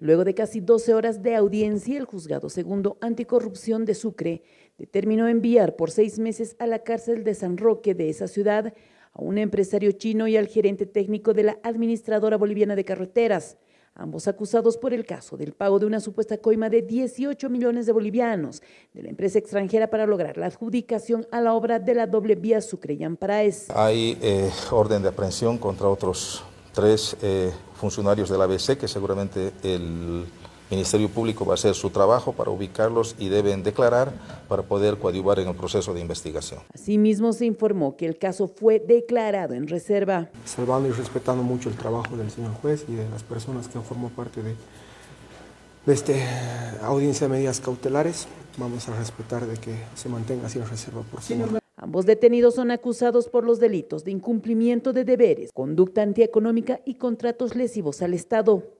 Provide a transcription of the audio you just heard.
Luego de casi 12 horas de audiencia, el juzgado segundo anticorrupción de Sucre determinó enviar por seis meses a la cárcel de San Roque de esa ciudad a un empresario chino y al gerente técnico de la Administradora Boliviana de Carreteras, ambos acusados por el caso del pago de una supuesta coima de 18 millones de bolivianos de la empresa extranjera para lograr la adjudicación a la obra de la doble vía Sucre-Yamparaes. Hay eh, orden de aprehensión contra otros tres eh, funcionarios funcionarios la ABC, que seguramente el Ministerio Público va a hacer su trabajo para ubicarlos y deben declarar para poder coadyuvar en el proceso de investigación. Asimismo, se informó que el caso fue declarado en reserva. Salvando y respetando mucho el trabajo del señor juez y de las personas que han formado parte de, de esta eh, audiencia de medidas cautelares, vamos a respetar de que se mantenga así en reserva. Por señor Ambos detenidos son acusados por los delitos de incumplimiento de deberes, conducta antieconómica y contratos lesivos al Estado.